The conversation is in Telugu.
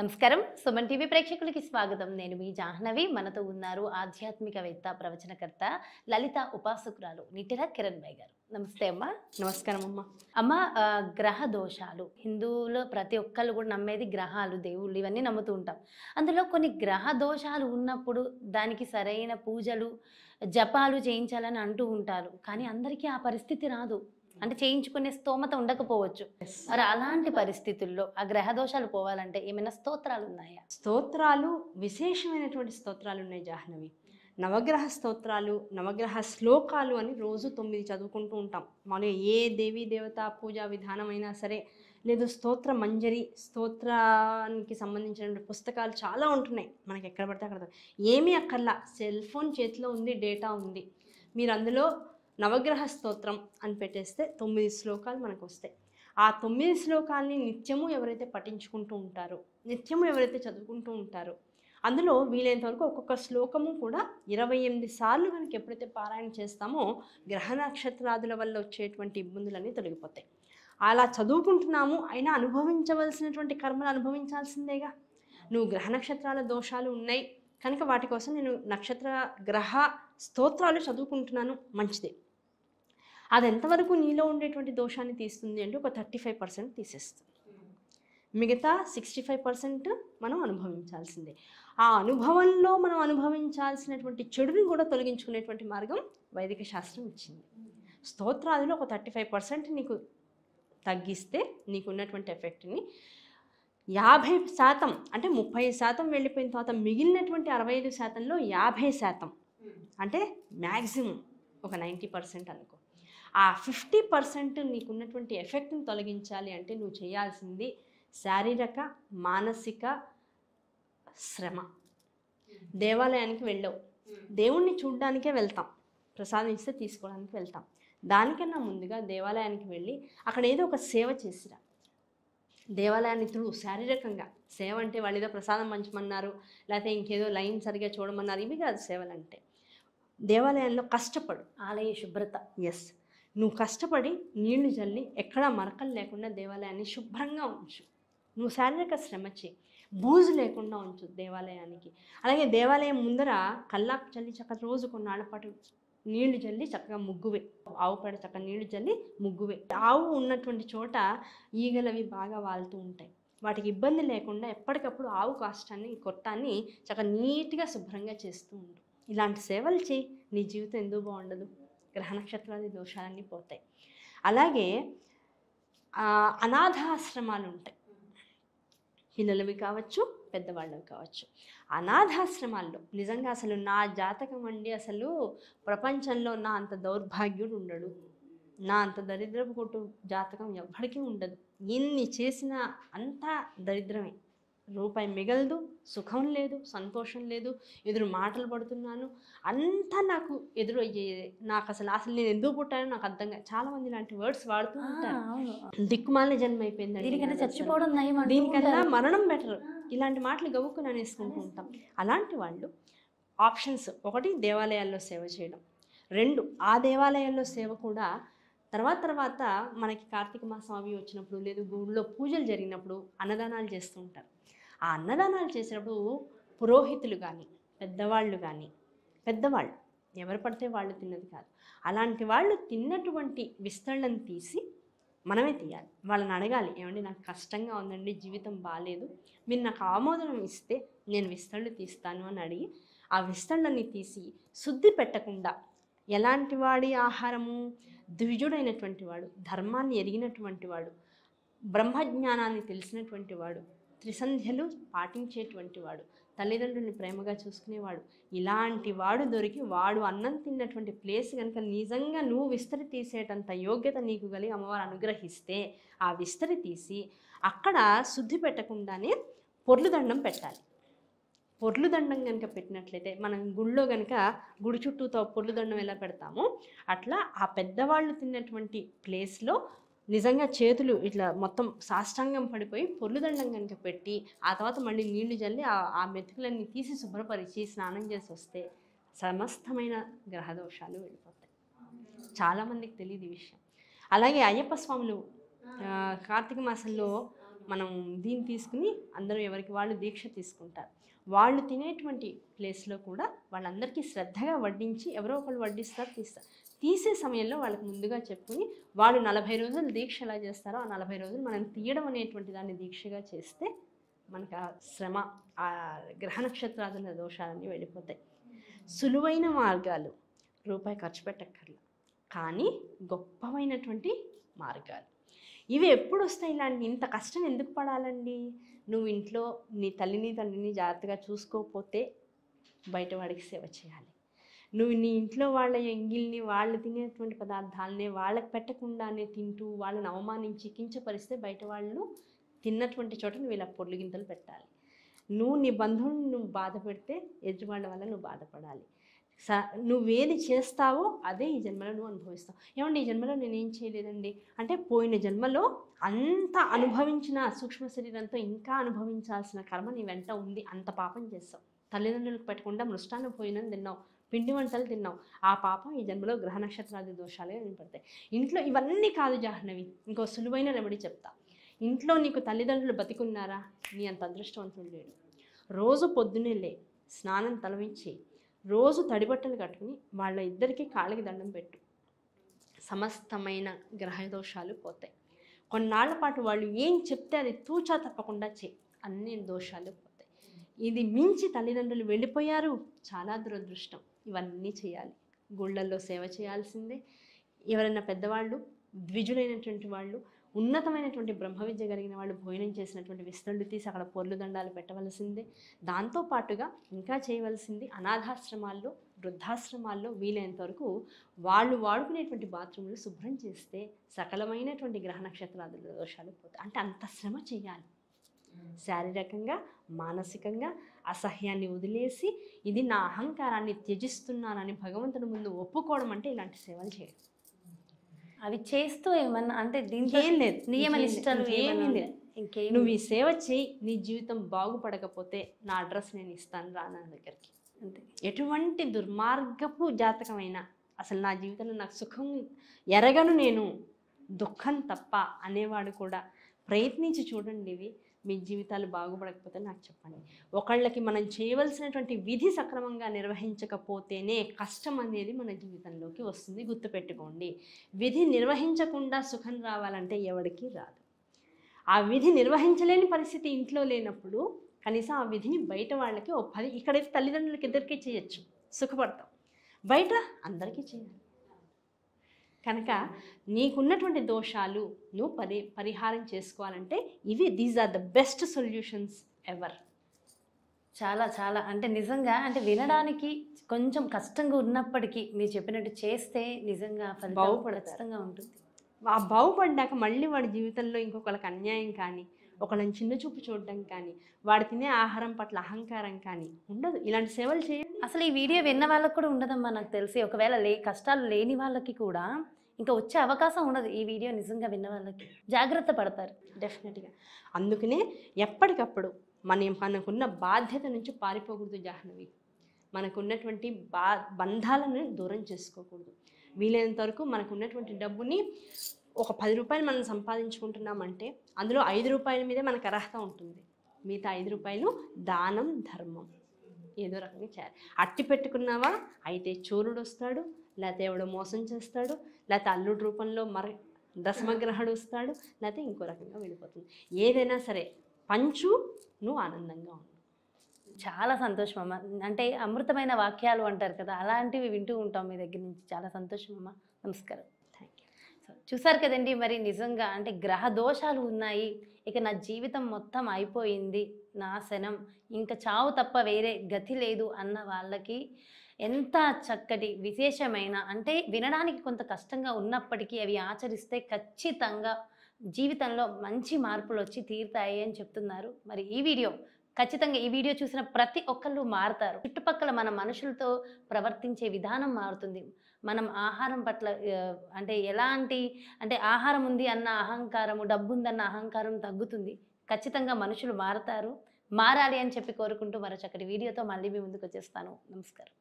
నమస్కారం సుమన్ టీవీ ప్రేక్షకులకి స్వాగతం నేను మీ జాహ్నవి మనతో ఉన్నారు ఆధ్యాత్మికవేత్త ప్రవచనకర్త లలిత ఉపాసకురాలు నిటిల కిరణ్ భాయ్ గారు నమస్తే అమ్మా నమస్కారం అమ్మ అమ్మ గ్రహ దోషాలు హిందువులు ప్రతి ఒక్కళ్ళు కూడా నమ్మేది గ్రహాలు దేవుళ్ళు ఇవన్నీ నమ్ముతూ ఉంటాం అందులో కొన్ని గ్రహ దోషాలు ఉన్నప్పుడు దానికి సరైన పూజలు జపాలు చేయించాలని అంటూ ఉంటారు కానీ అందరికీ ఆ పరిస్థితి రాదు అంటే చేయించుకునే స్తోమత ఉండకపోవచ్చు మరి అలాంటి పరిస్థితుల్లో ఆ గ్రహ దోషాలు పోవాలంటే ఏమైనా స్తోత్రాలు ఉన్నాయా స్తోత్రాలు విశేషమైనటువంటి స్తోత్రాలు ఉన్నాయి జాహ్నవి నవగ్రహ స్తోత్రాలు నవగ్రహ శ్లోకాలు అని రోజు తొమ్మిది చదువుకుంటూ ఉంటాం మామూలుగా ఏ దేవీ దేవత పూజా విధానమైనా సరే లేదు స్తోత్ర మంజరి స్తోత్రానికి సంబంధించిన పుస్తకాలు చాలా ఉంటున్నాయి మనకి ఎక్కడ పడితే అక్కడ ఏమీ అక్కర్లా సెల్ ఫోన్ చేతిలో ఉంది డేటా ఉంది మీరు అందులో నవగ్రహ స్తోత్రం అని పెట్టేస్తే తొమ్మిది శ్లోకాలు మనకు వస్తాయి ఆ తొమ్మిది శ్లోకాల్ని నిత్యము ఎవరైతే పఠించుకుంటూ ఉంటారో నిత్యము ఎవరైతే చదువుకుంటూ ఉంటారో అందులో వీలైనంతవరకు ఒక్కొక్క శ్లోకము కూడా ఇరవై ఎనిమిది సార్లు మనకి ఎప్పుడైతే పారాయణ చేస్తామో గ్రహ నక్షత్రాదుల వల్ల వచ్చేటువంటి ఇబ్బందులన్నీ తొలగిపోతాయి అలా చదువుకుంటున్నాము అయినా అనుభవించవలసినటువంటి కర్మలు అనుభవించాల్సిందేగా నువ్వు గ్రహ నక్షత్రాల దోషాలు ఉన్నాయి కనుక వాటి కోసం నేను నక్షత్ర గ్రహ స్తోత్రాలు చదువుకుంటున్నాను మంచిది అది ఎంతవరకు నీలో ఉండేటువంటి దోషాన్ని తీస్తుంది అంటే ఒక థర్టీ ఫైవ్ పర్సెంట్ తీసేస్తుంది మిగతా సిక్స్టీ ఫైవ్ పర్సెంట్ మనం అనుభవించాల్సిందే ఆ అనుభవంలో మనం అనుభవించాల్సినటువంటి చెడుని కూడా తొలగించుకునేటువంటి మార్గం వైదిక శాస్త్రం ఇచ్చింది స్తోత్రాదిలో ఒక థర్టీ ఫైవ్ పర్సెంట్ నీకు తగ్గిస్తే ఉన్నటువంటి ఎఫెక్ట్ని యాభై శాతం అంటే ముప్పై శాతం వెళ్ళిపోయిన తర్వాత మిగిలినటువంటి అరవై ఐదు శాతంలో యాభై శాతం అంటే మ్యాక్సిమం ఒక నైంటీ పర్సెంట్ అనుకో ఆ ఫిఫ్టీ పర్సెంట్ నీకున్నటువంటి ఎఫెక్ట్ని తొలగించాలి అంటే నువ్వు చేయాల్సింది శారీరక మానసిక శ్రమ దేవాలయానికి వెళ్ళవు దేవుణ్ణి చూడడానికే వెళ్తాం ప్రసాదం ఇస్తే తీసుకోవడానికి వెళ్తాం దానికన్నా ముందుగా దేవాలయానికి వెళ్ళి అక్కడ ఏదో ఒక సేవ చేసిరా దేవాలయాన్ని త్రూ శారీరకంగా సేవ అంటే వాళ్ళు ఏదో ప్రసాదం పంచమన్నారు లేకపోతే ఇంకేదో లైన్ సరిగా చూడమన్నారు ఇవి కాదు సేవలు అంటే దేవాలయంలో కష్టపడు ఆలయ శుభ్రత ఎస్ నువ్వు కష్టపడి నీళ్లు చల్లి ఎక్కడా మరకలు లేకుండా దేవాలయాన్ని శుభ్రంగా ఉంచు నువ్వు శారీరక శ్రమ చేయి బూజు లేకుండా ఉంచు దేవాలయానికి అలాగే దేవాలయం ముందర కల్లాపు చల్లి చక్కగా రోజు కొన్నాళ్ళపాటు నీళ్లు చల్లి చక్కగా ముగ్గువే ఆవు పేడ చక్కగా నీళ్లు చల్లి ముగ్గువే ఆవు ఉన్నటువంటి చోట ఈగలవి బాగా వాలుతూ ఉంటాయి వాటికి ఇబ్బంది లేకుండా ఎప్పటికప్పుడు ఆవు కాష్టాన్ని కొట్టాన్ని చక్కగా నీట్గా శుభ్రంగా చేస్తూ ఉండు ఇలాంటి సేవలు చేయి నీ జీవితం ఎందుకు బాగుండదు గ్రహ నక్షత్రాది దోషాలన్నీ పోతాయి అలాగే అనాథాశ్రమాలు ఉంటాయి పిల్లలవి కావచ్చు పెద్దవాళ్ళవి కావచ్చు అనాథాశ్రమాల్లో నిజంగా అసలు నా జాతకం అండి అసలు ప్రపంచంలో నా అంత దౌర్భాగ్యుడు ఉండడు నా అంత దరిద్రపు కొట్టు జాతకం ఎవరికీ ఉండదు ఎన్ని చేసినా అంతా దరిద్రమే రూపాయి మిగలదు సుఖం లేదు సంతోషం లేదు ఎదురు మాటలు పడుతున్నాను అంతా నాకు ఎదురు అయ్యేది నాకు అసలు అసలు నేను ఎందుకు పుట్టానో నాకు అర్థం కాదు చాలా మంది ఇలాంటి వర్డ్స్ వాడుతూ ఉంటారు దిక్కుమాలిన జన్మ అయిపోయింది దీనికన్నా చచ్చిపోవడం దీనికన్నా మరణం బెటర్ ఇలాంటి మాటలు గబుక్కుని అనేసుకుంటూ ఉంటాం అలాంటి వాళ్ళు ఆప్షన్స్ ఒకటి దేవాలయాల్లో సేవ చేయడం రెండు ఆ దేవాలయాల్లో సేవ కూడా తర్వాత తర్వాత మనకి కార్తీక మాసం అవి వచ్చినప్పుడు లేదు గుడిలో పూజలు జరిగినప్పుడు అన్నదానాలు చేస్తూ ఉంటారు ఆ అన్నదానాలు చేసినప్పుడు పురోహితులు కానీ పెద్దవాళ్ళు కానీ పెద్దవాళ్ళు ఎవరు పడితే వాళ్ళు తిన్నది కాదు అలాంటి వాళ్ళు తిన్నటువంటి విస్తరణను తీసి మనమే తీయాలి వాళ్ళని అడగాలి ఏమండి నాకు కష్టంగా ఉందండి జీవితం బాగాలేదు మీరు నాకు ఆమోదం ఇస్తే నేను విస్తరణ తీస్తాను అని అడిగి ఆ విస్తరణని తీసి శుద్ధి పెట్టకుండా ఎలాంటి వాడి ఆహారము ద్విజుడైనటువంటి వాడు ధర్మాన్ని ఎరిగినటువంటి వాడు బ్రహ్మజ్ఞానాన్ని తెలిసినటువంటి వాడు త్రిసంధ్యలు పాటించేటువంటి వాడు తల్లిదండ్రుల్ని ప్రేమగా చూసుకునేవాడు ఇలాంటి వాడు దొరికి వాడు అన్నం తిన్నటువంటి ప్లేస్ కనుక నిజంగా నువ్వు విస్తరి తీసేటంత యోగ్యత నీకు కలిగి అమ్మవారు అనుగ్రహిస్తే ఆ విస్తరి తీసి అక్కడ శుద్ధి పెట్టకుండానే పొర్లుదండం పెట్టాలి పొర్లుదండం కనుక పెట్టినట్లయితే మనం గుళ్ళో కనుక గుడి చుట్టూతో పొర్లుదండం ఎలా పెడతామో అట్లా ఆ పెద్దవాళ్ళు తిన్నటువంటి ప్లేస్లో నిజంగా చేతులు ఇట్లా మొత్తం సాష్టాంగం పడిపోయి పొర్లుదండం కనుక పెట్టి ఆ తర్వాత మళ్ళీ నీళ్లు చల్లి ఆ మెతుకులన్నీ తీసి శుభ్రపరిచి స్నానం చేసి వస్తే సమస్తమైన గ్రహదోషాలు వెళ్ళిపోతాయి చాలామందికి తెలియదు ఈ విషయం అలాగే అయ్యప్ప స్వాములు కార్తీక మాసంలో మనం దీన్ని తీసుకుని అందరూ ఎవరికి వాళ్ళు దీక్ష తీసుకుంటారు వాళ్ళు తినేటువంటి ప్లేస్లో కూడా వాళ్ళందరికీ శ్రద్ధగా వడ్డించి ఎవరో ఒకళ్ళు వడ్డిస్తారు తీస్తారు తీసే సమయంలో వాళ్ళకి ముందుగా చెప్పుకుని వాళ్ళు నలభై రోజులు దీక్ష ఎలా చేస్తారో ఆ నలభై రోజులు మనం తీయడం అనేటువంటి దాన్ని దీక్షగా చేస్తే మనకు ఆ శ్రమ ఆ గ్రహ నక్షత్రాదుల దోషాలన్నీ వెళ్ళిపోతాయి సులువైన మార్గాలు రూపాయి ఖర్చు పెట్టక్కర్లా కానీ గొప్పమైనటువంటి మార్గాలు ఇవి ఎప్పుడు వస్తాయి ఇలాంటి ఇంత కష్టం ఎందుకు పడాలండి నువ్వు ఇంట్లో నీ తల్లిని తండ్రిని జాగ్రత్తగా చూసుకోకపోతే బయట వాడికి సేవ చేయాలి నువ్వు నీ ఇంట్లో వాళ్ళ ఎంగిల్ని వాళ్ళు తినేటువంటి పదార్థాలనే వాళ్ళకి పెట్టకుండానే తింటూ వాళ్ళని అవమానించి కించపరిస్తే బయట వాళ్ళు తిన్నటువంటి చోట నువ్వు ఇలా గింతలు పెట్టాలి నువ్వు నీ బంధువుని నువ్వు బాధ పెడితే ఎదుటివాళ్ళ వల్ల నువ్వు బాధపడాలి స నువ్వేది చేస్తావో అదే ఈ జన్మలో నువ్వు అనుభవిస్తావు ఏమండి ఈ జన్మలో నేనేం చేయలేదండి అంటే పోయిన జన్మలో అంత అనుభవించిన సూక్ష్మ శరీరంతో ఇంకా అనుభవించాల్సిన కర్మ నీ వెంట ఉంది అంత పాపం చేస్తావు తల్లిదండ్రులకు పెట్టకుండా మృష్టాన్ని పోయినని తిన్నావు పిండి వంటలు తిన్నావు ఆ పాపం ఈ జన్మలో గ్రహ నక్షత్రాది దోషాలే వినపడతాయి ఇంట్లో ఇవన్నీ కాదు జాహ్నవి ఇంకో సులువైన రెమడి చెప్తా ఇంట్లో నీకు తల్లిదండ్రులు బతికున్నారా నీ అంత అదృష్టవంతుడు లేడు రోజు పొద్దునే లే స్నానం తలవించి రోజు తడిబట్టలు కట్టుకుని వాళ్ళ ఇద్దరికి కాళ్ళకి దండం పెట్టు సమస్తమైన గ్రహదోషాలు పోతాయి కొన్నాళ్ల పాటు వాళ్ళు ఏం చెప్తే అది తూచా తప్పకుండా చే అన్ని దోషాలు పోతాయి ఇది మించి తల్లిదండ్రులు వెళ్ళిపోయారు చాలా దురదృష్టం ఇవన్నీ చేయాలి గుళ్ళల్లో సేవ చేయాల్సిందే ఎవరైనా పెద్దవాళ్ళు ద్విజులైనటువంటి వాళ్ళు ఉన్నతమైనటువంటి బ్రహ్మ విద్య కలిగిన వాళ్ళు భోజనం చేసినటువంటి విస్తండు తీసి అక్కడ పొర్లు దండాలు పెట్టవలసిందే దాంతోపాటుగా ఇంకా చేయవలసింది అనాథాశ్రమాల్లో వృద్ధాశ్రమాల్లో వీలైనంత వరకు వాళ్ళు వాడుకునేటువంటి బాత్రూములు శుభ్రం చేస్తే సకలమైనటువంటి గ్రహ నక్షత్రాదుల దోషాలు పోతాయి అంటే అంత శ్రమ చేయాలి శారీరకంగా మానసికంగా అసహ్యాన్ని వదిలేసి ఇది నా అహంకారాన్ని త్యజిస్తున్నానని భగవంతుని ముందు ఒప్పుకోవడం అంటే ఇలాంటి సేవలు చేయాలి అవి చేస్తూ ఏమన్నా అంటే దీనికి ఏం లేదు నియమ ఏమీ లేదు నువ్వు ఈ సేవ చేయి నీ జీవితం బాగుపడకపోతే నా అడ్రస్ నేను ఇస్తాను రా దగ్గరికి అంతే ఎటువంటి దుర్మార్గపు జాతకమైన అసలు నా జీవితంలో నాకు సుఖం ఎరగను నేను దుఃఖం తప్ప అనేవాడు కూడా ప్రయత్నించి చూడండి ఇవి మీ జీవితాలు బాగుపడకపోతే నాకు చెప్పండి ఒకళ్ళకి మనం చేయవలసినటువంటి విధి సక్రమంగా నిర్వహించకపోతేనే కష్టం అనేది మన జీవితంలోకి వస్తుంది గుర్తుపెట్టుకోండి విధి నిర్వహించకుండా సుఖం రావాలంటే ఎవరికి రాదు ఆ విధి నిర్వహించలేని పరిస్థితి ఇంట్లో లేనప్పుడు కనీసం ఆ విధిని బయట వాళ్ళకి ఒక పది ఇక్కడైతే తల్లిదండ్రులకి ఇద్దరికీ చేయొచ్చు సుఖపడతాం బయట అందరికీ చేయాలి కనుక నీకున్నటువంటి దోషాలు నువ్వు పరి పరిహారం చేసుకోవాలంటే ఇవి these are the best solutions ever చాలా చాలా అంటే నిజంగా అంటే వినడానికి కొంచెం కష్టంగా ఉన్నప్పటికీ మీరు చెప్పినట్టు చేస్తే నిజంగా బాగుపడ ఖచ్చితంగా ఉంటుంది ఆ బాగుపడ్డాక మళ్ళీ వాడి జీవితంలో ఇంకొకరికి అన్యాయం కానీ ఒకళ్ళని చిన్న చూపు చూడడం కానీ వాడు తినే ఆహారం పట్ల అహంకారం కానీ ఉండదు ఇలాంటి సేవలు చేయండి అసలు ఈ వీడియో విన్న వాళ్ళకు కూడా ఉండదమ్మా నాకు తెలిసి ఒకవేళ లే కష్టాలు లేని వాళ్ళకి కూడా ఇంకా వచ్చే అవకాశం ఉండదు ఈ వీడియో నిజంగా విన్న వాళ్ళకి జాగ్రత్త పడతారు డెఫినెట్గా అందుకనే ఎప్పటికప్పుడు మన మనకున్న బాధ్యత నుంచి పారిపోకూడదు జాహ్నవి మనకున్నటువంటి బా బంధాలను దూరం చేసుకోకూడదు వీలైనంత వరకు మనకున్నటువంటి డబ్బుని ఒక పది రూపాయలు మనం సంపాదించుకుంటున్నామంటే అందులో ఐదు రూపాయల మీదే మనకు అర్హత ఉంటుంది మిగతా ఐదు రూపాయలు దానం ధర్మం ఏదో రకంగా చేయాలి అట్టి పెట్టుకున్నావా అయితే చూరుడు వస్తాడు లేకపోతే ఎవడో మోసం చేస్తాడు లేకపోతే అల్లుడు రూపంలో మర దశమగ్రహడు వస్తాడు లేకపోతే ఇంకో రకంగా వెళ్ళిపోతుంది ఏదైనా సరే పంచు నువ్వు ఆనందంగా ఉండు చాలా సంతోషం అమ్మ అంటే అమృతమైన వాక్యాలు అంటారు కదా అలాంటివి వింటూ ఉంటాం మీ దగ్గర నుంచి చాలా సంతోషం అమ్మ నమస్కారం థ్యాంక్ యూ సో చూసారు కదండి మరి నిజంగా అంటే గ్రహ దోషాలు ఉన్నాయి ఇక నా జీవితం మొత్తం అయిపోయింది నాశనం ఇంకా చావు తప్ప వేరే గతి లేదు అన్న వాళ్ళకి ఎంత చక్కటి విశేషమైన అంటే వినడానికి కొంత కష్టంగా ఉన్నప్పటికీ అవి ఆచరిస్తే ఖచ్చితంగా జీవితంలో మంచి మార్పులు వచ్చి తీరుతాయి అని చెప్తున్నారు మరి ఈ వీడియో ఖచ్చితంగా ఈ వీడియో చూసిన ప్రతి ఒక్కళ్ళు మారుతారు చుట్టుపక్కల మన మనుషులతో ప్రవర్తించే విధానం మారుతుంది మనం ఆహారం పట్ల అంటే ఎలాంటి అంటే ఆహారం ఉంది అన్న అహంకారము డబ్బు ఉందన్న అహంకారం తగ్గుతుంది ఖచ్చితంగా మనుషులు మారుతారు మారాలి అని చెప్పి కోరుకుంటూ మరో చక్కటి వీడియోతో మళ్ళీ మీ ముందుకు వచ్చేస్తాను నమస్కారం